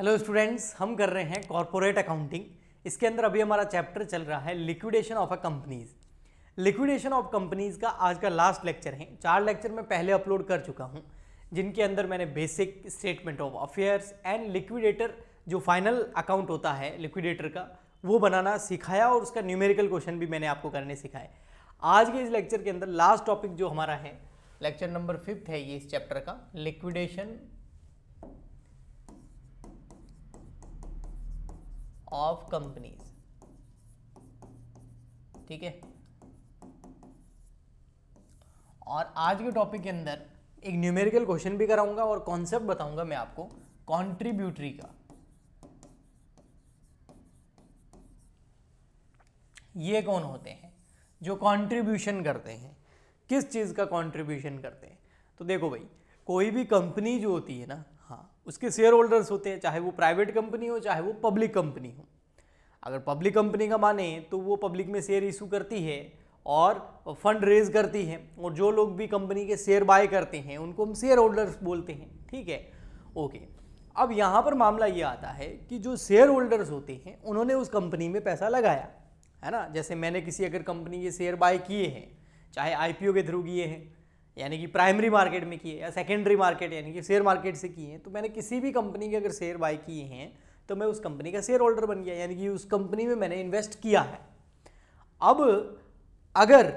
Hello students हम कर रहे हैं कॉरपोरेट अकाउंटिंग इसके अंदर अभी हमारा चैप्टर चल रहा है liquidation of a companies liquidation of companies का आज का लास्ट लेक्चर है चार लेक्चर मैं पहले अपलोड कर चुका हूँ जिनके अंदर मैंने basic statement of affairs and liquidator जो फाइनल अकाउंट होता है लिक्विडेटर का वो बनाना सिखाया और उसका न्यूमेरिकल क्वेश्चन भी मैंने आपको करने सिखाए आज के इस लेक्चर के अंदर लास्ट टॉपिक जो हमारा है लेक्चर नंबर फिफ्थ है ये इस चैप्टर का लिक्विडेशन ऑफ कंपनीज ठीक है और आज के टॉपिक के अंदर एक न्यूमेरिकल क्वेश्चन भी कराऊंगा और कॉन्सेप्ट बताऊंगा मैं आपको कॉन्ट्रीब्यूटरी का ये कौन होते हैं जो कंट्रीब्यूशन करते हैं किस चीज़ का कंट्रीब्यूशन करते हैं तो देखो भाई कोई भी कंपनी जो होती है ना उसके शेयर होल्डर्स होते हैं चाहे वो प्राइवेट कंपनी हो चाहे वो पब्लिक कंपनी हो अगर पब्लिक कंपनी का माने तो वो पब्लिक में शेयर इशू करती है और फंड रेज करती है और जो लोग भी कंपनी के शेयर बाय करते हैं उनको हम शेयर होल्डर्स बोलते हैं ठीक है ओके अब यहाँ पर मामला ये आता है कि जो शेयर होल्डर्स होते हैं उन्होंने उस कंपनी में पैसा लगाया है ना जैसे मैंने किसी अगर कंपनी के शेयर बाय किए हैं चाहे आईपीओ के थ्रू किए हैं यानी कि प्राइमरी मार्केट में किए या सेकेंडरी मार्केट यानी कि शेयर मार्केट से किए हैं तो मैंने किसी भी कंपनी के अगर शेयर बाई किए हैं तो मैं उस कंपनी का शेयर होल्डर बन गया यानी कि उस कंपनी में मैंने इन्वेस्ट किया है अब अगर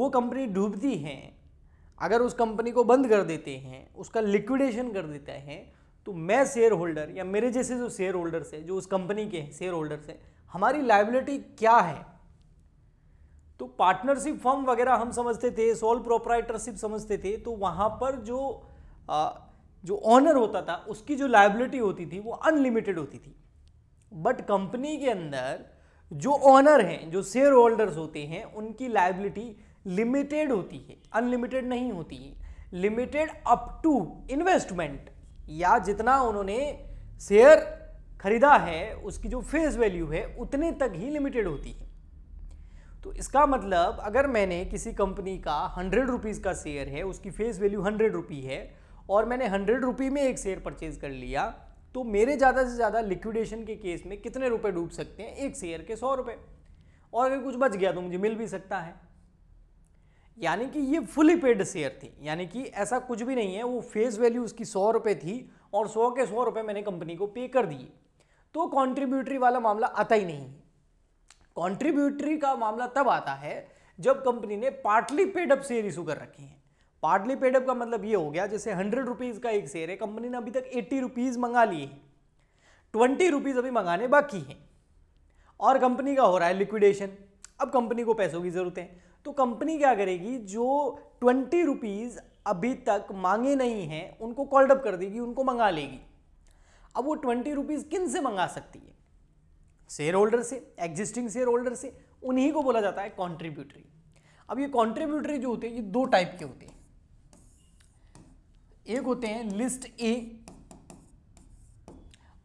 वो कंपनी डूबती है अगर उस कंपनी को बंद कर देते हैं उसका लिक्विडेशन कर देते हैं तो मैं शेयर होल्डर या मेरे जैसे जो शेयर होल्डर्स है जो उस कंपनी के शेयर होल्डर्स हैं हमारी लाइबिलिटी क्या है तो पार्टनरशिप फॉर्म वगैरह हम समझते थे सोल प्रोपराइटरशिप समझते थे तो वहाँ पर जो आ, जो ऑनर होता था उसकी जो लाइबिलिटी होती थी वो अनलिमिटेड होती थी बट कंपनी के अंदर जो ऑनर हैं जो शेयर होल्डर्स होते हैं उनकी लाइबिलिटी लिमिटेड होती है अनलिमिटेड नहीं होती है लिमिटेड अप टू इन्वेस्टमेंट या जितना उन्होंने शेयर खरीदा है उसकी जो फेस वैल्यू है उतने तक ही लिमिटेड होती है तो इसका मतलब अगर मैंने किसी कंपनी का हंड्रेड रुपीज़ का शेयर है उसकी फेस वैल्यू हंड्रेड रुपी है और मैंने हंड्रेड रुपी में एक शेयर परचेज कर लिया तो मेरे ज़्यादा से ज़्यादा लिक्विडेशन के केस में कितने रुपए डूब सकते हैं एक शेयर के सौ रुपये और अगर कुछ बच गया तो मुझे मिल भी सकता है यानी कि ये फुली पेड शेयर थी यानी कि ऐसा कुछ भी नहीं है वो फेस वैल्यू उसकी सौ रुपये थी और सौ के सौ रुपये मैंने कंपनी को पे कर दिए तो कॉन्ट्रीब्यूटरी वाला मामला आता ही नहीं कॉन्ट्रीब्यूटरी का मामला तब आता है जब कंपनी ने पार्टली पेडअप शेयर इशू कर रखे हैं पार्टली पेडअप का मतलब ये हो गया जैसे हंड्रेड रुपीज़ का एक शेयर है कंपनी ने अभी तक एट्टी रुपीज़ मंगा लिए हैं ट्वेंटी रुपीज़ अभी मंगाने बाकी हैं और कंपनी का हो रहा है लिक्विडेशन अब कंपनी को पैसों की ज़रूरत है तो कंपनी क्या करेगी जो ट्वेंटी रुपीज़ अभी तक मांगे नहीं हैं उनको कॉल्डअप कर देगी उनको मंगा लेगी अब वो ट्वेंटी रुपीज़ किन से मंगा सकती है शेयर होल्डर से एग्जिस्टिंग शेयर होल्डर से उन्हीं को बोला जाता है कॉन्ट्रीब्यूटरी अब ये कॉन्ट्रीब्यूटरी जो होते हैं ये दो टाइप के होते हैं एक होते हैं लिस्ट ए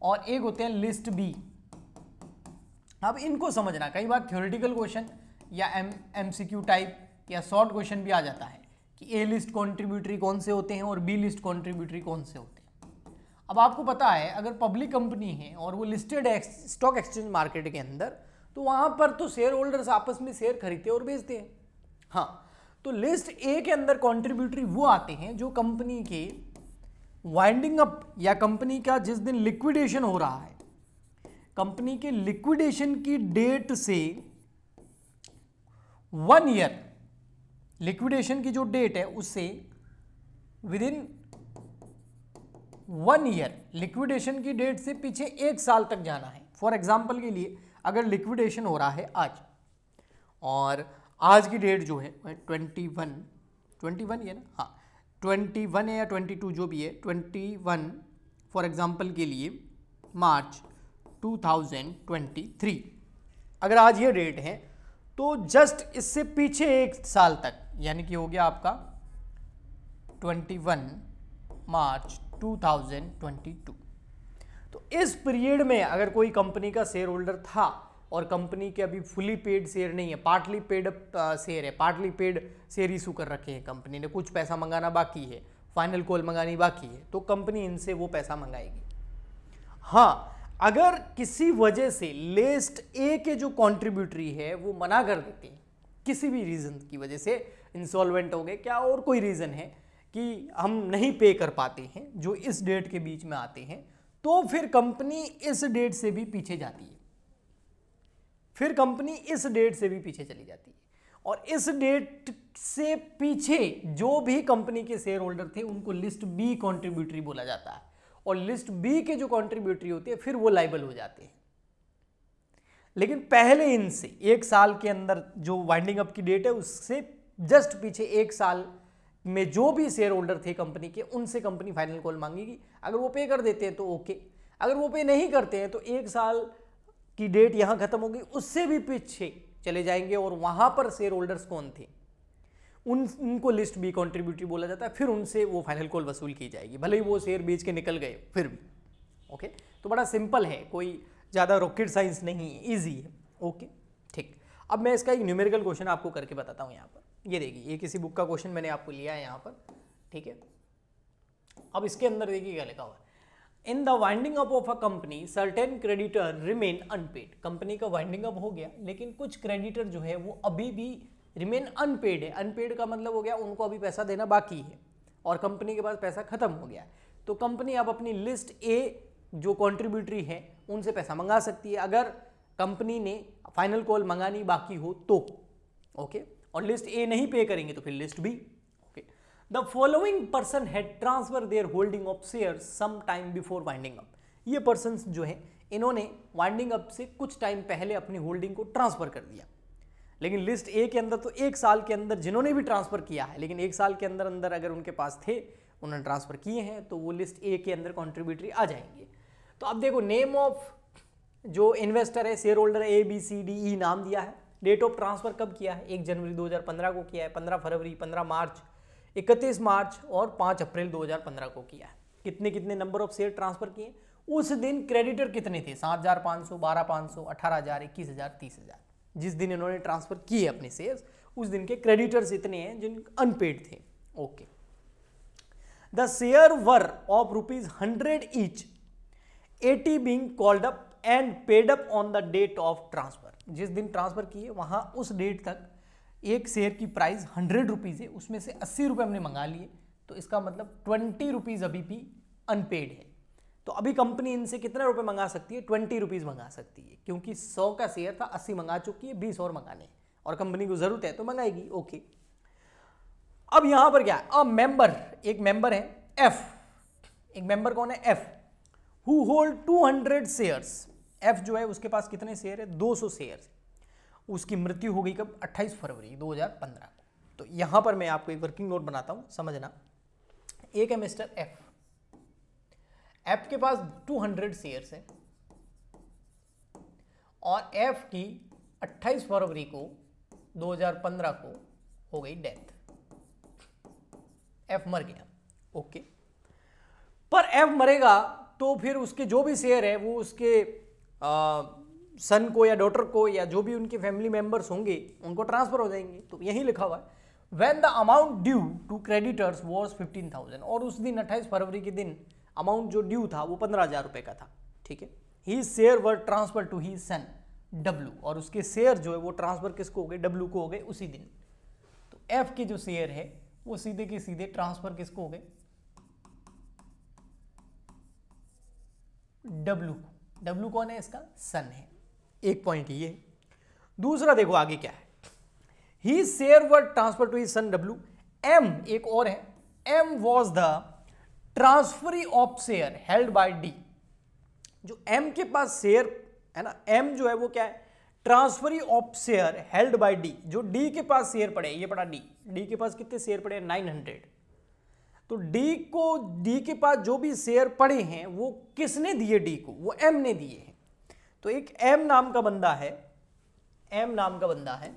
और एक होते हैं लिस्ट बी अब इनको समझना कई बार थ्योरेटिकल क्वेश्चन या एम एमसीक्यू टाइप या शॉर्ट क्वेश्चन भी आ जाता है कि ए लिस्ट कॉन्ट्रीब्यूटरी कौन से होते हैं और बी लिस्ट कॉन्ट्रीब्यूटरी कौन से होते हैं अब आपको पता है अगर पब्लिक कंपनी है और वो लिस्टेड स्टॉक एक्सचेंज मार्केट के अंदर तो वहाँ पर तो शेयर होल्डर्स आपस में शेयर खरीदते और बेचते हैं हाँ तो लिस्ट ए के अंदर कॉन्ट्रीब्यूटरी वो आते हैं जो कंपनी के वाइंडिंग अप या कंपनी का जिस दिन लिक्विडेशन हो रहा है कंपनी के लिक्विडेशन की डेट से वन ईयर लिक्विडेशन की जो डेट है उससे within one year liquidation की डेट से पीछे एक साल तक जाना है फॉर एग्जाम्पल के लिए अगर लिक्विडेशन हो रहा है आज और आज की डेट जो है ट्वेंटी वन ट्वेंटी वन ये ना हाँ ट्वेंटी वन है या ट्वेंटी टू जो भी है ट्वेंटी वन फॉर एग्ज़ाम्पल के लिए March two thousand twenty three अगर आज ये डेट है तो जस्ट इससे पीछे एक साल तक यानी कि हो गया आपका ट्वेंटी वन मार्च 2022 तो इस पीरियड में अगर कोई कंपनी का शेयर होल्डर था और कंपनी के अभी फुली पेड शेयर नहीं है पार्टली पेड शेयर है पार्टली पेड शेयर इशू कर रखे हैं कंपनी ने कुछ पैसा मंगाना बाकी है फाइनल कॉल मंगानी बाकी है तो कंपनी इनसे वो पैसा मंगाएगी हाँ अगर किसी वजह से लेस्ट ए के जो कॉन्ट्रीब्यूटरी है वो मना कर देते हैं किसी भी रीज़न की वजह से इंसॉल्वेंट हो गए क्या और कोई रीज़न है कि हम नहीं पे कर पाते हैं जो इस डेट के बीच में आते हैं तो फिर कंपनी इस डेट से भी पीछे जाती है फिर कंपनी इस डेट से भी पीछे चली जाती है और इस डेट से पीछे जो भी कंपनी के शेयर होल्डर थे उनको लिस्ट बी कॉन्ट्रीब्यूटरी बोला जाता है और लिस्ट बी के जो कॉन्ट्रीब्यूटरी होते हैं फिर वो लाइबल हो जाते हैं लेकिन पहले इनसे एक साल के अंदर जो वाइंडिंग अप की डेट है उससे जस्ट पीछे एक साल में जो भी शेयर होल्डर थे कंपनी के उनसे कंपनी फाइनल कॉल मांगेगी अगर वो पे कर देते हैं तो ओके अगर वो पे नहीं करते हैं तो एक साल की डेट यहाँ ख़त्म होगी उससे भी पीछे चले जाएंगे और वहाँ पर शेयर होल्डर्स कौन थे उन उनको लिस्ट बी कॉन्ट्रीब्यूटरी बोला जाता है फिर उनसे वो फाइनल कॉल वसूल की जाएगी भले ही वो शेयर बेच के निकल गए फिर भी ओके तो बड़ा सिंपल है कोई ज़्यादा रॉकेट साइंस नहीं है ईजी है ओके ठीक अब मैं इसका एक न्यूमेरिकल क्वेश्चन आपको करके बताता हूँ यहाँ पर ये देखिए ये किसी बुक का क्वेश्चन मैंने आपको लिया है यहाँ पर ठीक है अब इसके अंदर देखिए क्या लिखा हुआ है in the winding up of a company certain creditor remain unpaid company का वाइंडिंग अप हो गया लेकिन कुछ क्रेडिटर जो है वो अभी भी रिमेन अनपेड है अनपेड का मतलब हो गया उनको अभी पैसा देना बाकी है और कंपनी के पास पैसा खत्म हो गया तो कंपनी अब अपनी लिस्ट ए जो कॉन्ट्रीब्यूटरी है उनसे पैसा मंगा सकती है अगर कंपनी ने फाइनल कॉल मंगानी बाकी हो तो ओके okay? और लिस्ट ए नहीं पे करेंगे तो फिर list B okay the following person had transfer their holding of share some time before winding up ये पर्सन जो है इन्होंने वाइंडिंग अप से कुछ टाइम पहले अपनी होल्डिंग को ट्रांसफर कर दिया लेकिन लिस्ट ए के अंदर तो एक साल के अंदर जिन्होंने भी ट्रांसफ़र किया है लेकिन एक साल के अंदर अंदर अगर उनके पास थे उन्होंने ट्रांसफ़र किए हैं तो वो लिस्ट ए के अंदर कॉन्ट्रीब्यूटरी आ जाएंगे तो अब देखो नेम ऑफ जो इन्वेस्टर है shareholder A B C D E नाम दिया है डेट ऑफ ट्रांसफ़र कब किया है एक जनवरी 2015 को किया है 15 फरवरी 15 मार्च 31 मार्च और 5 अप्रैल 2015 को किया है कितने कितने नंबर ऑफ शेयर ट्रांसफ़र किए उस दिन क्रेडिटर कितने थे सात हज़ार पाँच सौ बारह पाँच सौ अठारह हज़ार इक्कीस हज़ार तीस हज़ार जिस दिन इन्होंने ट्रांसफ़र किए अपने शेयर उस दिन के क्रेडिटर्स इतने हैं जिन अनपेड थे okay the share were of rupees hundred each eighty being called up and paid up on the date of transfer जिस दिन ट्रांसफ़र किए वहाँ उस डेट तक एक शेयर की प्राइस हंड्रेड रुपीज़ है उसमें से अस्सी रुपये हमने मंगा लिए तो इसका मतलब ट्वेंटी रुपीज़ अभी भी अनपेड है तो अभी कंपनी इनसे कितने रुपए मंगा सकती है ट्वेंटी रुपीज़ मंगा सकती है क्योंकि सौ का शेयर था अस्सी मंगा चुकी है बीस और मंगाने और कंपनी को ज़रूरत है तो मंगाएगी ओके अब यहाँ पर क्या है मेंबर एक मेंबर है एफ एक मेंबर कौन है F who hold hundred shares F जो है उसके पास कितने शेयर है 200 शेयर उसकी मृत्यु हो गई कब 28 फरवरी 2015 तो यहां पर मैं आपको एक वर्किंग नोट बनाता हूं समझना एक है मिस्टर एफ एफ के पास 200 शेयर है और एफ की 28 फरवरी को 2015 को हो गई डेथ एफ मर गया ओके पर एफ मरेगा तो फिर उसके जो भी शेयर है वो उसके सन को या डॉटर को या जो भी उनके फैमिली मेंबर्स होंगे उनको ट्रांसफर हो जाएंगे तो यही लिखा हुआ है when the amount due to creditors was fifteen thousand और उस दिन अट्ठाईस फरवरी के दिन अमाउंट जो ड्यू था वो पंद्रह हज़ार रुपये का था ठीक है his share were transfer to his son W और उसके शेयर जो है वो ट्रांसफर किसको हो गए डब्लू को हो गए उसी दिन तो एफ के जो शेयर है वो सीधे के सीधे ट्रांसफर किसको हो गए डब्लू को डब्ल्यू कौन है इसका सन है एक पॉइंट ये दूसरा देखो आगे क्या है his share were transfer to his son W M एक और है M was the transferee of share held by D जो एम के पास शेयर है ना एम जो है वो क्या है transferee of share held by D जो डी के पास शेयर पड़े ये पड़ा डी डी के पास कितने शेयर पड़े नाइन हंड्रेड तो डी को डी के पास जो भी शेयर पड़े हैं वो किसने दिए डी को वो एम ने दिए हैं तो एक एम नाम का बंदा है एम नाम का बंदा है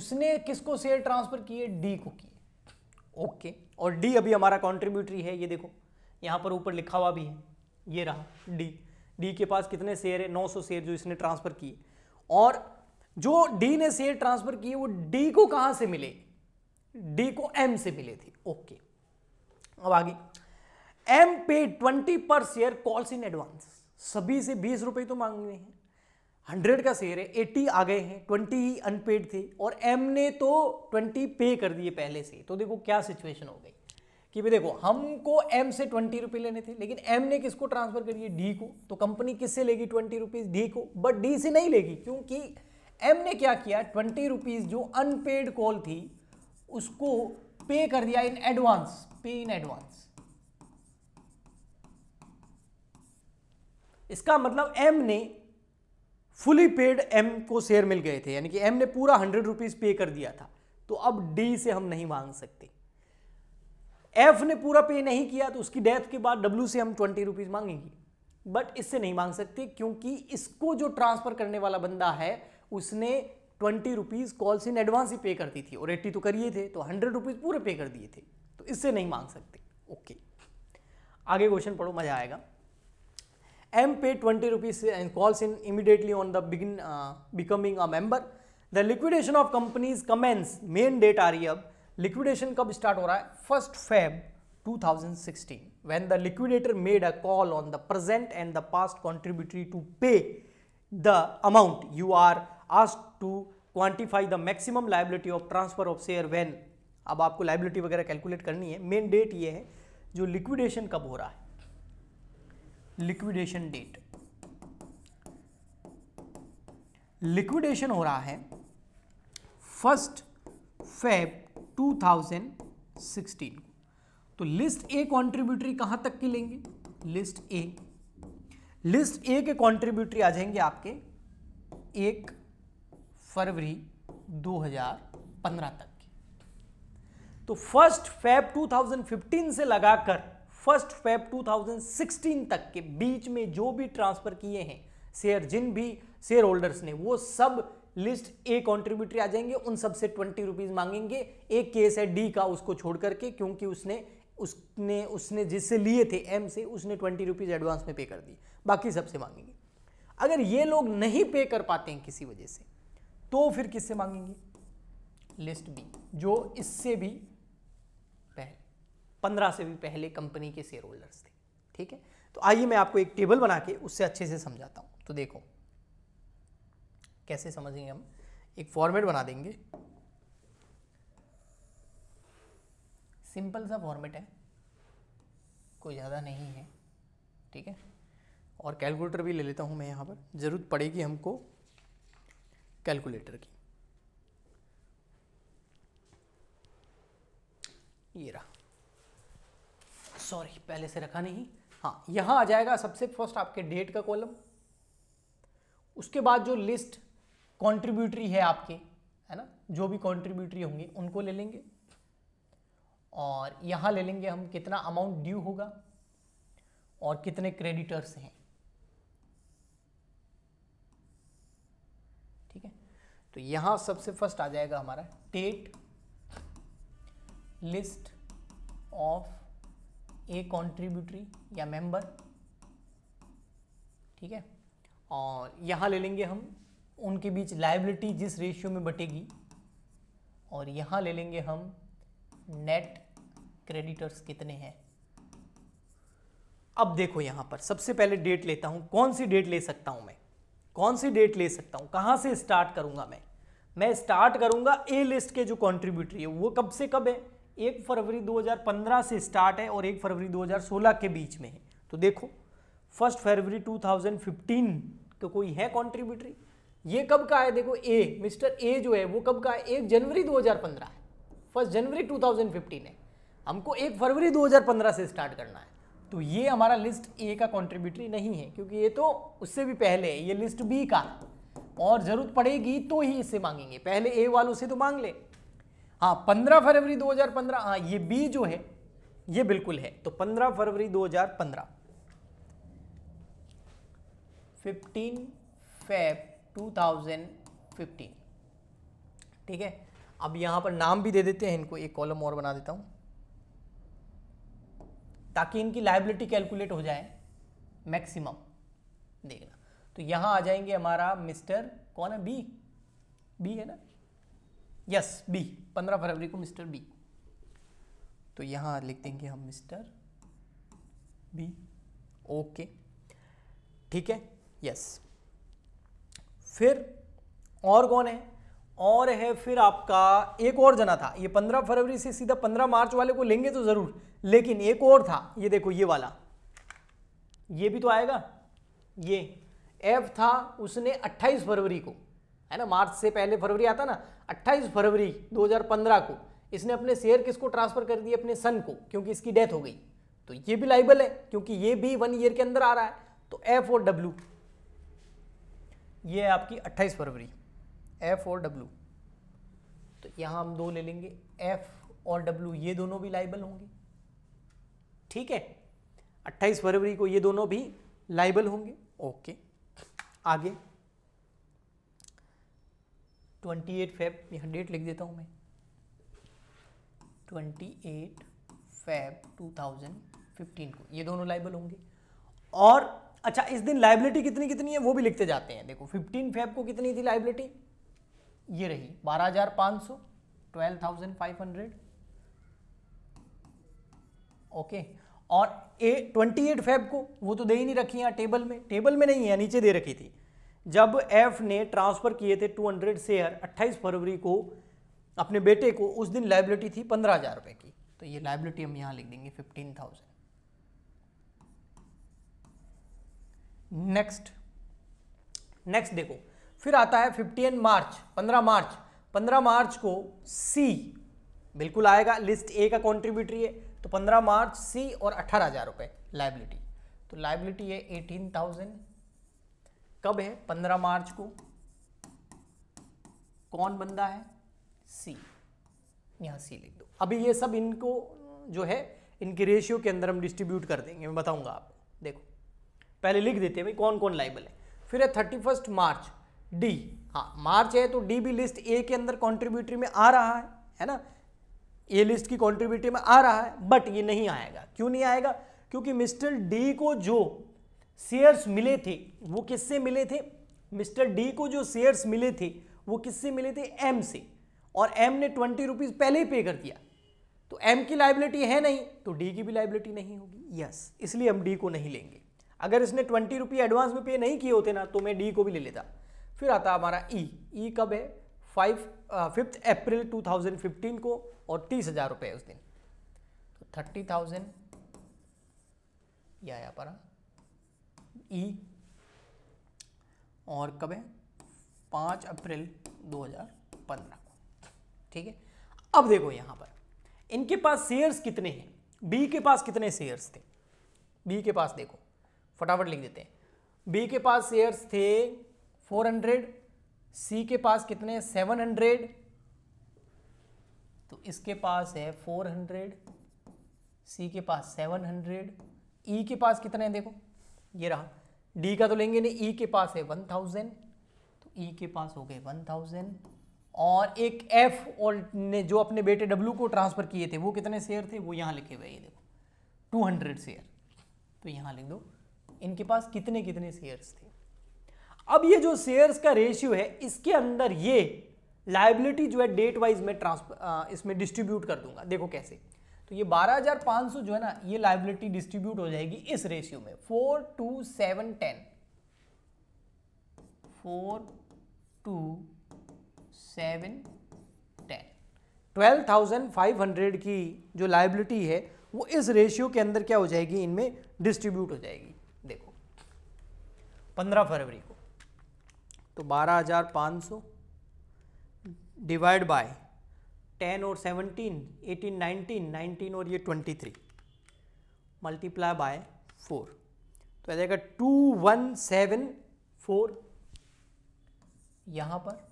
उसने किसको शेयर ट्रांसफर किए डी को किए ओके और डी अभी हमारा कॉन्ट्रीब्यूटरी है ये देखो यहाँ पर ऊपर लिखा हुआ भी है ये रहा डी डी के पास कितने शेयर है 900 शेयर जो इसने ट्रांसफर किए और जो डी ने शेयर ट्रांसफर किए वो डी को कहाँ से मिले डी को एम से मिले थे ओके अब आगे एम पे ट्वेंटी पर शेयर कॉल्स इन एडवांस सभी से बीस रुपए तो मांग रहे हैं हंड्रेड का शेयर है एटी आ गए हैं ट्वेंटी ही अनपेड थे और एम ने तो ट्वेंटी पे कर दिए पहले से तो देखो क्या सिचुएशन हो गई कि भाई देखो हमको एम से ट्वेंटी रुपये लेने थे लेकिन एम ने किसको ट्रांसफर करिए डी को तो कंपनी किससे लेगी ट्वेंटी रुपीज़ डी को बट डी से नहीं लेगी क्योंकि एम ने क्या किया ट्वेंटी रुपीज़ जो अनपेड कॉल थी उसको पे कर दिया in advance pay in advance इसका मतलब एम ने फुली पेड एम को शेयर मिल गए थे यानी कि एम ने पूरा हंड्रेड रुपीज पे कर दिया था तो अब डी से हम नहीं मांग सकते एफ ने पूरा पे नहीं किया तो उसकी डेथ के बाद डब्ल्यू से हम ट्वेंटी रुपीज मांगेंगे बट इससे नहीं मांग सकते क्योंकि इसको जो ट्रांसफर करने वाला बंदा है उसने twenty rupees calls in advance ही पे कर दी थी और एट्टी तो करिए थे तो हंड्रेड रुपीज पूरे पे कर दिए थे इससे नहीं मांग सकते ओके आगे क्वेश्चन पढ़ो मजा आएगा M pay twenty rupees and calls in immediately on the begin becoming a member the liquidation of companies commences main date आ रही है अब लिक्विडेशन कब स्टार्ट हो रहा है first Feb 2016 when the liquidator made a call on the present and the past contributory to pay the amount you are asked to quantify the maximum liability of transfer of share when अब आपको liability वगैरह calculate करनी है main date ये है जो liquidation कब हो रहा है लिक्विडेशन डेट लिक्विडेशन हो रहा है फर्स्ट फेब 2016 तो लिस्ट ए कॉन्ट्रीब्यूटरी कहां तक की लेंगे लिस्ट ए लिस्ट ए के कॉन्ट्रीब्यूटरी आ जाएंगे आपके एक फरवरी 2015 तक तो फर्स्ट फेब 2015 से लगाकर फर्स्ट फेब 2016 तक के बीच में जो भी ट्रांसफर किए हैं शेयर जिन भी शेयर होल्डर्स ने वो सब लिस्ट ए कॉन्ट्रीब्यूटरी आ जाएंगे उन सबसे ट्वेंटी रुपीज़ मांगेंगे एक केस है डी का उसको छोड़ करके क्योंकि उसने उसने उसने जिससे लिए थे एम से उसने ट्वेंटी रुपीज़ एडवांस में पे कर दी बाकी सबसे मांगेंगे अगर ये लोग नहीं पे कर पाते हैं किसी वजह से तो फिर किससे मांगेंगे लिस्ट बी जो इससे भी पंद्रह से भी पहले कंपनी के शेयर होल्डर्स थे ठीक है तो आइए मैं आपको एक टेबल बना के उससे अच्छे से समझाता हूँ तो देखो कैसे समझेंगे हम एक फॉर्मेट बना देंगे सिंपल सा फॉर्मेट है कोई ज़्यादा नहीं है ठीक है और कैलकुलेटर भी ले लेता हूँ मैं यहाँ पर ज़रूरत पड़ेगी हमको कैलकुलेटर की ये रहा सॉरी पहले से रखा नहीं हाँ यहाँ आ जाएगा सबसे फर्स्ट आपके डेट का कॉलम उसके बाद जो लिस्ट कॉन्ट्रीब्यूटरी है आपके है ना जो भी कॉन्ट्रीब्यूटरी होंगे उनको ले लेंगे और यहाँ ले लेंगे हम कितना अमाउंट ड्यू होगा और कितने क्रेडिटर्स हैं ठीक है तो यहाँ सबसे फर्स्ट आ जाएगा हमारा date list of A contributory या मेंबर ठीक है और यहाँ ले लेंगे हम उनके बीच लाइबिलिटी जिस रेशियो में बटेगी और यहाँ ले लेंगे हम नेट क्रेडिटर्स कितने हैं अब देखो यहाँ पर सबसे पहले डेट लेता हूँ कौन सी डेट ले सकता हूँ मैं कौन सी डेट ले सकता हूँ कहाँ से स्टार्ट करूँगा मैं मैं स्टार्ट करूँगा ए लिस्ट के जो कॉन्ट्रीब्यूटरी है वो कब से कब है एक फरवरी 2015 से स्टार्ट है और एक फरवरी 2016 के बीच में है तो देखो फर्स्ट फरवरी 2015 का तो कोई है कॉन्ट्रीब्यूटरी ये कब का है देखो ए मिस्टर ए जो है वो कब का है एक जनवरी 2015 है फर्स्ट जनवरी 2015 है हमको एक फरवरी 2015 से स्टार्ट करना है तो ये हमारा लिस्ट ए का कॉन्ट्रीब्यूटरी नहीं है क्योंकि ये तो उससे भी पहले है ये लिस्ट बी का और ज़रूरत पड़ेगी तो ही इससे मांगेंगे पहले ए वालों से तो मांग ले हाँ पंद्रह फरवरी 2015 हाँ ये बी जो है ये बिल्कुल है तो पंद्रह फरवरी 2015 फिफ्टीन फेब फिफ्टीन ठीक है अब यहां पर नाम भी दे देते हैं इनको एक कॉलम और बना देता हूं ताकि इनकी लाइबिलिटी कैलकुलेट हो जाए मैक्सिमम देखना तो यहां आ जाएंगे हमारा मिस्टर कौन है बी बी है ना यस बी पंद्रह फरवरी को मिस्टर बी तो यहाँ लिख देंगे हम मिस्टर बी ओके ठीक है यस फिर और कौन है और है फिर आपका एक और जना था ये पंद्रह फरवरी से सीधा पंद्रह मार्च वाले को लेंगे तो ज़रूर लेकिन एक और था ये देखो ये वाला ये भी तो आएगा ये एफ था उसने अट्ठाईस फरवरी को है ना मार्च से पहले फरवरी आता ना 28 फरवरी 2015 को इसने अपने शेयर किसको ट्रांसफर कर दिए अपने सन को क्योंकि इसकी डेथ हो गई तो ये भी लाइबल है क्योंकि ये भी वन ईयर के अंदर आ रहा है तो एफ और डब्ल्यू ये है आपकी 28 फरवरी एफ और डब्ल्यू तो यहां हम दो ले लेंगे एफ और डब्ल्यू ये दोनों भी लाइबल होंगे ठीक है अट्ठाईस फरवरी को ये दोनों भी लाइबल होंगे ओके आगे ट्वेंटी एट फेब यहाँ डेट लिख देता हूँ मैं twenty eight Feb two thousand fifteen को ये दोनों लाइबल होंगे और अच्छा इस दिन लाइबिलिटी कितनी कितनी है वो भी लिखते जाते हैं देखो फिफ्टीन फेब को कितनी थी लाइबिलिटी ये रही बारह हजार पाँच सौ twelve thousand five hundred okay और ए ट्वेंटी एट फेब को वो तो दे ही नहीं रखी यहाँ टेबल में टेबल में नहीं है नीचे दे रखी थी जब एफ ने ट्रांसफ़र किए थे 200 शेयर 28 फरवरी को अपने बेटे को उस दिन लाइबिलिटी थी पंद्रह हज़ार रुपए की तो ये लाइबिलिटी हम यहां लिख देंगे फिफ्टीन थाउजेंड नेक्स्ट नेक्स्ट देखो फिर आता है फिफ्टीन मार्च पंद्रह मार्च पंद्रह मार्च को सी बिल्कुल आएगा लिस्ट ए का कॉन्ट्रीब्यूटरी है तो पंद्रह मार्च सी और अठारह हज़ार रुपये लाइबिलिटी तो लाइबिलिटी है एटीन थाउजेंड कब है 15 मार्च को कौन बंदा है सी यहां सी लिख दो अभी ये सब इनको जो है इनके रेशियो के अंदर हम डिस्ट्रीब्यूट कर देंगे मैं बताऊंगा आपको देखो पहले लिख देते हैं भाई कौन कौन लाइबल है फिर है थर्टी फर्स्ट मार्च डी हाँ मार्च है तो डी भी लिस्ट ए के अंदर कॉन्ट्रीब्यूटरी में आ रहा है है ना ए लिस्ट की कॉन्ट्रीब्यूटरी में आ रहा है बट ये नहीं आएगा क्यों नहीं आएगा क्योंकि मिस्टर डी को जो शेयर्स मिले थे वो किससे मिले थे मिस्टर डी को जो शेयर्स मिले थे वो किससे मिले थे एम से और एम ने ट्वेंटी रुपीज़ पहले ही पे कर दिया तो एम की लाइबिलिटी है नहीं तो डी की भी लाइबिलिटी नहीं होगी यस इसलिए हम डी को नहीं लेंगे अगर इसने ट्वेंटी रुपी एडवांस में पे नहीं किए होते ना तो मैं डी को भी ले लेता फिर आता हमारा ई e। ई e कब है फाइव फिफ्थ अप्रैल 2015 को और तीस हज़ार रुपये उस दिन तो थर्टी थाउजेंड या आया ई और कब है पाँच अप्रैल 2015 को ठीक है अब देखो यहाँ पर इनके पास शेयर्स कितने हैं बी के पास कितने शेयर्स थे बी के पास देखो फटाफट लिख देते हैं बी के पास शेयर्स थे 400 सी के पास कितने 700 तो इसके पास है 400 सी के पास 700 ई e के पास कितने हैं देखो ये रहा डी का तो लेंगे नहीं ई e के पास है वन थाउजेंड तो ई e के पास हो गए वन थाउजेंड और एक एफ और ने जो अपने बेटे डब्ल्यू को ट्रांसफ़र किए थे वो कितने शेयर थे वो यहाँ लिखे हुए ये देखो टू हंड्रेड शेयर तो यहाँ लिख दो इनके पास कितने कितने शेयर्स थे अब ये जो शेयर्स का रेशियो है इसके अंदर ये लाइबिलिटी जो है डेट वाइज में ट्रांसफर इसमें डिस्ट्रीब्यूट कर दूंगा देखो कैसे तो ये 12,500 जो है ना ये लाइबिलिटी डिस्ट्रीब्यूट हो जाएगी इस रेशियो में four two seven ten four two seven ten twelve thousand five hundred की जो लाइबिलिटी है वो इस रेशियो के अंदर क्या हो जाएगी इनमें डिस्ट्रीब्यूट हो जाएगी देखो पंद्रह फरवरी को तो बारह हजार सौ डिवाइड बाय टेन और सेवनटीन एटीन नाइनटीन नाइनटीन और ये twenty three multiply by four तो आ जाएगा टू वन सेवन फोर यहाँ पर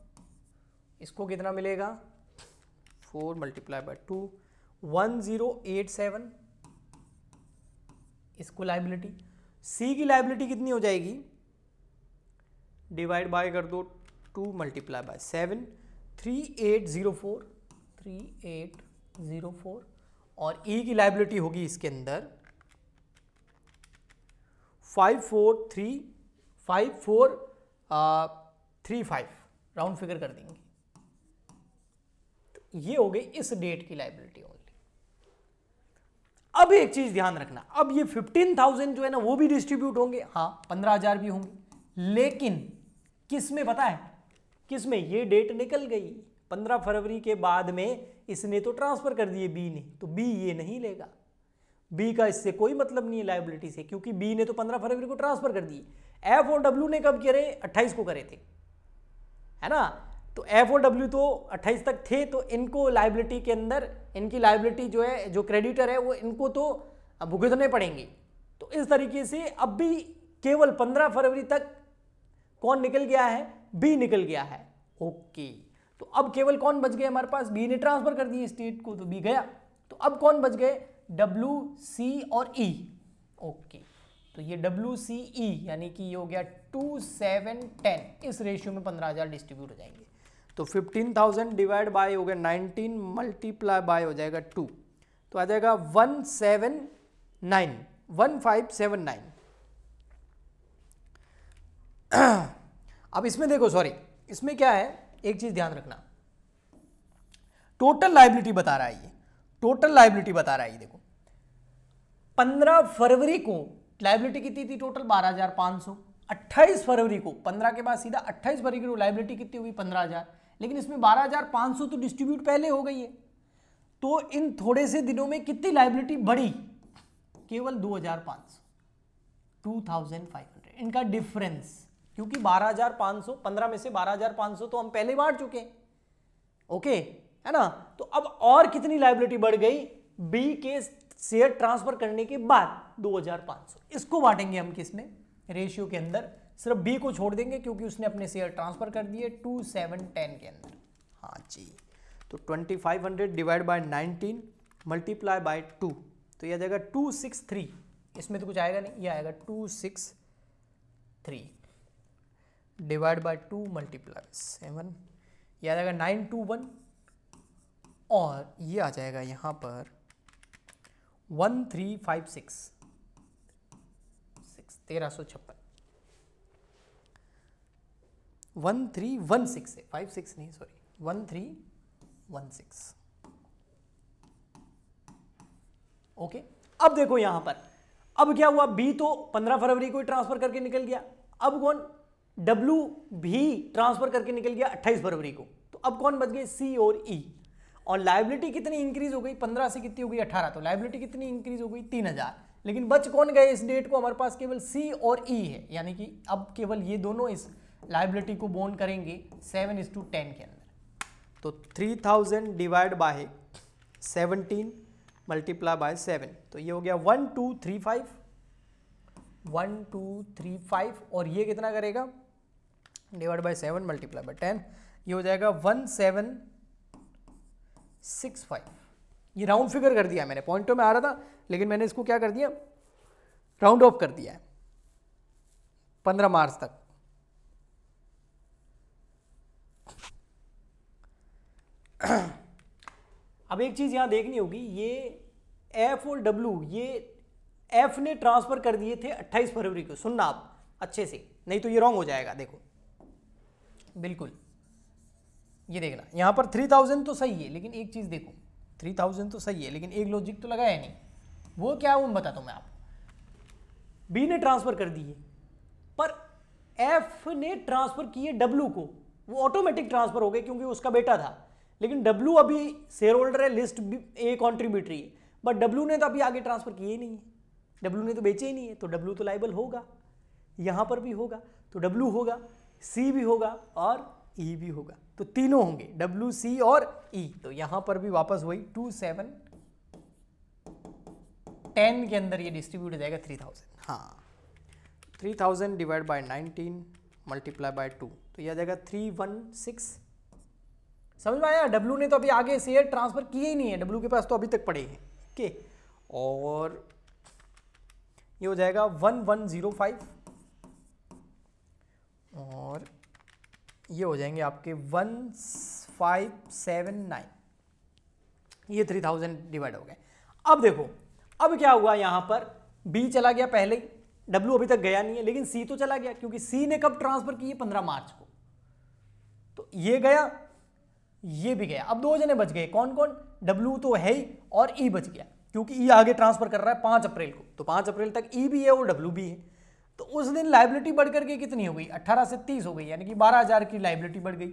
इसको कितना मिलेगा four multiply by two one zero eight seven इसको लाइबिलिटी सी की लाइबिलिटी कितनी हो जाएगी डिवाइड बाय कर दो two multiply by seven three eight zero four three eight zero four और ई e की लाइबिलिटी होगी इसके अंदर five four three five four three five round figure कर देंगे तो ये हो गई इस डेट की लाइबिलिटी ओनली अब एक चीज ध्यान रखना अब ये फिफ्टीन थाउजेंड जो है ना वो भी डिस्ट्रीब्यूट होंगे हाँ पंद्रह हजार भी होंगे लेकिन किस में पता है किस में ये डेट निकल गई पंद्रह फरवरी के बाद में इसने तो ट्रांसफ़र कर दिए बी ने तो बी ये नहीं लेगा बी का इससे कोई मतलब नहीं है लाइबिलिटी से क्योंकि बी ने तो पंद्रह फरवरी को ट्रांसफ़र कर दिए एफ और डब्ल्यू ने कब करे अट्ठाईस को करे थे है ना तो एफ और डब्ल्यू तो 28 तक थे तो इनको लाइबिलिटी के अंदर इनकी लाइबिलिटी जो है जो क्रेडिटर है वो इनको तो भुगतने पड़ेंगे तो इस तरीके से अब भी केवल पंद्रह फरवरी तक कौन निकल गया है बी निकल गया है ओके तो अब केवल कौन बच गए हमारे पास बी ने ट्रांसफर कर दिए स्टेट को तो बी गया तो अब कौन बच गए डब्ल्यू सी और ई e. ओके तो ये डब्ल्यू सी ई यानी कि ये हो गया टू सेवन टेन इस रेशियो में पंद्रह हज़ार डिस्ट्रीब्यूट हो जाएंगे तो फिफ्टीन थाउजेंड डिवाइड बाय हो गया नाइनटीन मल्टीप्लाई बाय हो जाएगा टू तो आ जाएगा one seven nine one five seven nine अब इसमें देखो सॉरी इसमें क्या है एक चीज ध्यान रखना टोटल लाइबिलिटी बता रहा है ये टोटल लाइबिलिटी बता रहा है ये देखो 15 फरवरी को लाइबिलिटी कितनी थी टोटल 12,500 28 फरवरी को 15 के बाद सीधा 28 फरवरी को लाइबिलिटी कितनी हुई 15,000 लेकिन इसमें 12,500 तो डिस्ट्रीब्यूट पहले हो गई है तो इन थोड़े से दिनों में कितनी लाइबिलिटी बढ़ी केवल फाइव हंड्रेड इनका डिफरेंस क्योंकि 12,500 15 में से 12,500 तो हम पहले बांट चुके हैं ओके है ना तो अब और कितनी लाइबिलिटी बढ़ गई बी के शेयर ट्रांसफर करने के बाद 2,500 इसको बांटेंगे हम किस में रेशियो के अंदर सिर्फ बी को छोड़ देंगे क्योंकि उसने अपने शेयर ट्रांसफर कर दिए टू सेवन टेन के अंदर हाँ जी तो hundred divide by nineteen multiply by two तो यह आ जाएगा 263 इसमें तो कुछ आएगा नहीं ये आएगा two six three divide by two multiply seven ये आ जाएगा नाइन टू वन और ये आ जाएगा यहाँ पर one three five six six तेरह सौ छप्पन वन थ्री वन सिक्स है फाइव सिक्स नहीं sorry one three one six okay अब देखो यहां पर अब क्या हुआ बी तो पंद्रह फरवरी को ही ट्रांसफर करके निकल गया अब कौन डब्ल्यू भी ट्रांसफर करके निकल गया 28 फरवरी को तो अब कौन बच गए सी और ई e. और लाइबिलिटी कितनी इंक्रीज हो गई 15 से कितनी हो गई 18 तो लाइबिलिटी कितनी इंक्रीज हो गई 3000 लेकिन बच कौन गए इस डेट को हमारे पास केवल सी और ई e है यानी कि अब केवल ये दोनों इस लाइबिलिटी को बोन करेंगे सेवन इज टू टेन के अंदर तो three thousand divide by seventeen multiply by seven तो ये हो गया one two three five one two three five और ये कितना करेगा divide by seven multiply by ten ये हो जाएगा वन सेवन सिक्स फाइव ये राउंड फिगर कर दिया मैंने पॉइंटों में आ रहा था लेकिन मैंने इसको क्या कर दिया राउंड ऑफ कर दिया है पंद्रह मार्च तक अब एक चीज़ यहां देखनी होगी ये एफ और डब्ल्यू ये एफ ने ट्रांसफ़र कर दिए थे 28 फरवरी को सुनना आप अच्छे से नहीं तो ये रॉन्ग हो जाएगा देखो बिल्कुल ये देखना यहाँ पर थ्री थाउजेंड तो सही है लेकिन एक चीज़ देखो थ्री थाउजेंड तो सही है लेकिन एक लॉजिक तो लगाया नहीं वो क्या है वो बताता हूँ मैं आपको बी ने ट्रांसफ़र कर दिए पर एफ ने ट्रांसफ़र किए डब्लू को वो ऑटोमेटिक ट्रांसफ़र हो गए क्योंकि उसका बेटा था लेकिन डब्लू अभी शेयर होल्डर है लिस्ट ए कॉन्ट्रीब्यूटरी है बट डब्लू ने तो अभी आगे ट्रांसफ़र किए ही नहीं है डब्लू ने तो बेचे ही नहीं है तो डब्लू तो लाइबल होगा यहाँ पर भी होगा तो डब्लू होगा सी भी होगा और ई e भी होगा तो तीनों होंगे डब्ल्यू सी और ई e. तो यहां पर भी वापस वही टू सेवन टेन के अंदर ये डिस्ट्रीब्यूट हो जाएगा थ्री थाउजेंड हाँ three thousand divide by nineteen multiply by two तो यह आ जाएगा थ्री वन सिक्स समझ में आया डब्ल्यू ने तो अभी आगे शेयर ट्रांसफर किए ही नहीं है डब्ल्यू के पास तो अभी तक पड़े हैं ओके और ये हो जाएगा वन वन जीरो फाइव और ये हो जाएंगे आपके वन फाइव सेवन नाइन ये थ्री थाउजेंड डिवाइड हो गए अब देखो अब क्या हुआ यहां पर बी चला गया पहले ही डब्ल्यू अभी तक गया नहीं है लेकिन सी तो चला गया क्योंकि सी ने कब ट्रांसफर की है पंद्रह मार्च को तो ये गया ये भी गया अब दो जने बच गए कौन कौन डब्ल्यू तो है ही और ई e बच गया क्योंकि ई e आगे ट्रांसफर कर रहा है पांच अप्रैल को तो पांच अप्रैल तक ई e भी है और डब्ल्यू भी है तो उस दिन लाइबिलिटी बढ़ करके कितनी हो गई अट्ठारह से तीस हो गई यानी कि बारह हज़ार की लाइबिलिटी बढ़ गई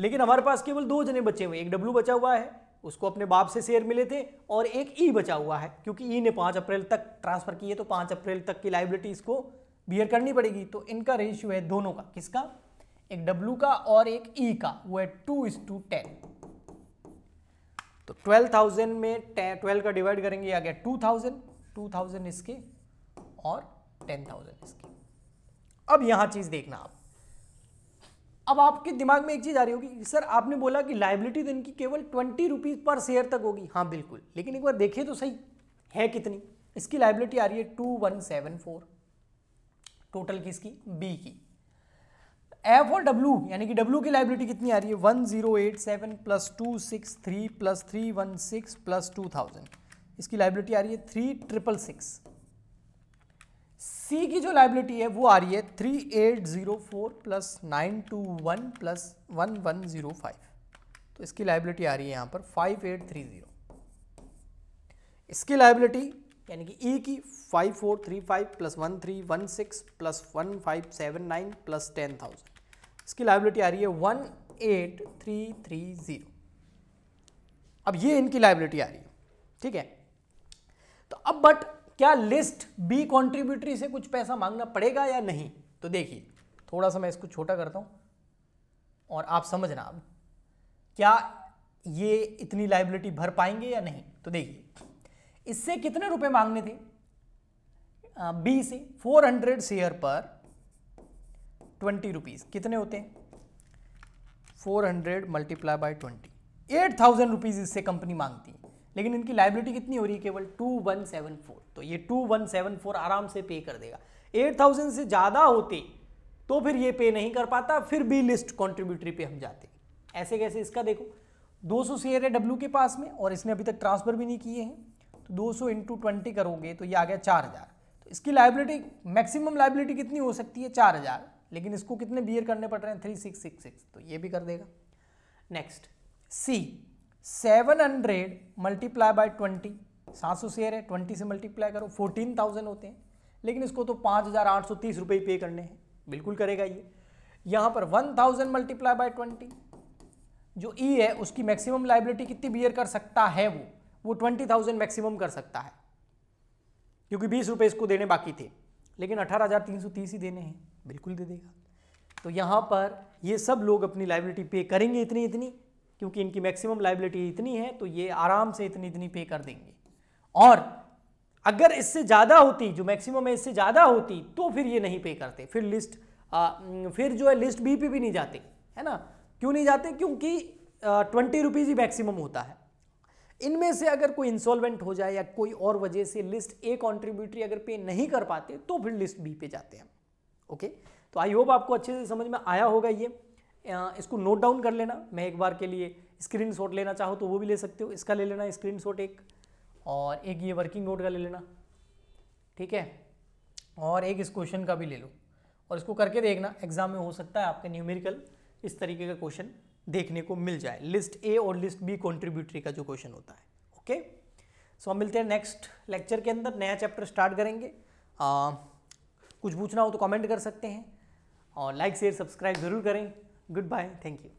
लेकिन हमारे पास केवल दो जने बचे हुए एक डब्ल्यू बचा हुआ है उसको अपने बाप से शेयर मिले थे और एक ई e बचा हुआ है क्योंकि ई e ने पाँच अप्रैल तक ट्रांसफ़र की है तो पाँच अप्रैल तक की लाइबिलिटी इसको बियर करनी पड़ेगी तो इनका रेशियो है दोनों का किसका एक डब्ल्यू का और एक ई e का वो है टू इज टू टेन तो ट्वेल्व थाउजेंड में ट्वेल्व का डिवाइड करेंगे आ गया टू थाउजेंड टू थाउजेंड इसके और टेन थाउजेंड इसकी अब यहां चीज़ देखना आप अब आपके दिमाग में एक चीज़ आ रही होगी सर आपने बोला कि लाइबिलिटी तो इनकी केवल ट्वेंटी रुपीज़ पर शेयर तक होगी हाँ बिल्कुल लेकिन एक बार देखिए तो सही है कितनी इसकी लाइबिलिटी आ रही है two one seven four total किसकी बी की एफ और डब्ल्यू यानी कि डब्ल्यू की लाइबिलिटी कितनी आ रही है one zero eight seven plus two six three plus three one six plus two thousand इसकी लाइबिलिटी आ रही है थ्री ट्रिपल सिक्स सी की जो लाइबिलिटी है वो आ रही है three eight zero four plus nine two one plus one one zero five तो इसकी लाइबिलिटी आ रही है यहां पर फाइव एट थ्री जीरो इसकी लाइबिलिटी यानी कि ई e की five four three five plus one three one six plus one five seven nine plus ten thousand इसकी लाइबिलिटी आ रही है one eight three three zero अब ये इनकी लाइबिलिटी आ रही है ठीक है तो अब बट क्या लिस्ट बी कॉन्ट्रीब्यूटरी से कुछ पैसा मांगना पड़ेगा या नहीं तो देखिए थोड़ा सा मैं इसको छोटा करता हूँ और आप समझना अब क्या ये इतनी लाइबिलिटी भर पाएंगे या नहीं तो देखिए इससे कितने रुपए मांगने थे बी से 400 शेयर पर 20 रुपीज़ कितने होते हैं 400 hundred multiply by twenty eight thousand rupees इससे कंपनी मांगती है लेकिन इनकी लाइबिलिटी कितनी हो रही है केवल टू वन सेवन फोर तो ये टू वन सेवन फोर आराम से पे कर देगा एट थाउजेंड से ज़्यादा होते तो फिर ये पे नहीं कर पाता फिर बी लिस्ट कॉन्ट्रीब्यूटरी पे हम जाते ऐसे कैसे इसका देखो 200 शेयर है डब्ल्यू के पास में और इसने अभी तक ट्रांसफ़र भी नहीं किए हैं तो 200 सौ इंटू ट्वेंटी करोगे तो ये आ गया चार हज़ार तो इसकी लाइबिलिटी मैक्सिमम लाइबिलिटी कितनी हो सकती है चार हज़ार लेकिन इसको कितने बियर करने पड़ रहे हैं थ्री सिक्स सिक्स सिक्स तो ये भी कर देगा next C seven hundred multiply by twenty सात सौ शेयर है ट्वेंटी से मल्टीप्लाई करो फोर्टीन थाउजेंड होते हैं लेकिन इसको तो पाँच हज़ार आठ सौ तीस रुपये ही पे करने हैं बिल्कुल करेगा ये यहाँ पर one thousand multiply by twenty जो ई e है उसकी मैक्सिमम लाइबिलिटी कितनी बियर कर सकता है वो वो ट्वेंटी थाउजेंड मैक्सिमम कर सकता है क्योंकि बीस रुपये इसको देने बाकी थे लेकिन अठारह हज़ार तीन सौ तीस ही देने हैं बिल्कुल दे देगा तो यहाँ पर ये सब लोग अपनी लाइबिलिटी पे करेंगे इतनी इतनी क्योंकि इनकी मैक्सिमम लाइबिलिटी इतनी है तो ये आराम से इतनी इतनी पे कर देंगे और अगर इससे ज़्यादा होती जो मैक्सिमम है इससे ज़्यादा होती तो फिर ये नहीं पे करते फिर लिस्ट आ, फिर जो है लिस्ट बी पे भी नहीं जाते है ना क्यों नहीं जाते क्योंकि ट्वेंटी रुपीज़ ही मैक्सिमम होता है इनमें से अगर कोई इंसॉल्वेंट हो जाए या कोई और वजह से लिस्ट ए कॉन्ट्रीब्यूटरी अगर पे नहीं कर पाते तो फिर लिस्ट बी पे जाते हैं ओके तो आई होप आपको अच्छे से समझ में आया होगा ये इसको नोट डाउन कर लेना मैं एक बार के लिए स्क्रीन शॉट लेना चाहो तो वो भी ले सकते हो इसका ले लेना स्क्रीन शॉट एक और एक ये वर्किंग नोट का ले लेना ठीक है और एक इस क्वेश्चन का भी ले लो और इसको करके देखना एग्जाम में हो सकता है आपके न्यूमेरिकल इस तरीके का क्वेश्चन देखने को मिल जाए लिस्ट ए और लिस्ट बी कॉन्ट्रीब्यूटरी का जो क्वेश्चन होता है ओके सो हम मिलते हैं नेक्स्ट लेक्चर के अंदर नया चैप्टर स्टार्ट करेंगे आ, कुछ पूछना हो तो कमेंट कर सकते हैं और लाइक शेयर सब्सक्राइब ज़रूर करें Goodbye. Thank you.